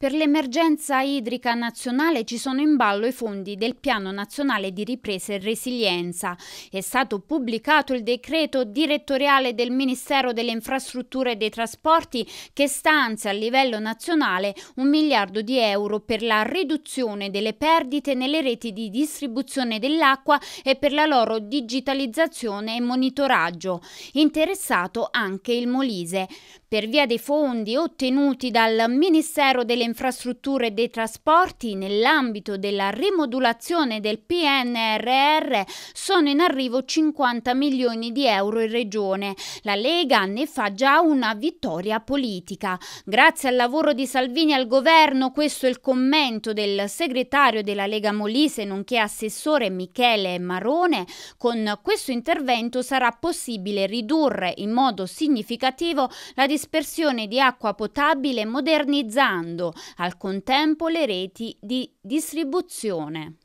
Per l'emergenza idrica nazionale ci sono in ballo i fondi del Piano Nazionale di Ripresa e Resilienza. È stato pubblicato il decreto direttoriale del Ministero delle Infrastrutture e dei Trasporti che stanzia a livello nazionale un miliardo di euro per la riduzione delle perdite nelle reti di distribuzione dell'acqua e per la loro digitalizzazione e monitoraggio. Interessato anche il Molise per via dei fondi ottenuti dal Ministero delle Infrastrutture e dei Trasporti nell'ambito della rimodulazione del PNRR sono in arrivo 50 milioni di euro in regione. La Lega ne fa già una vittoria politica. Grazie al lavoro di Salvini al governo, questo è il commento del segretario della Lega Molise, nonché assessore Michele Marone. Con questo intervento sarà possibile ridurre in modo significativo la distanza dispersione di acqua potabile modernizzando al contempo le reti di distribuzione.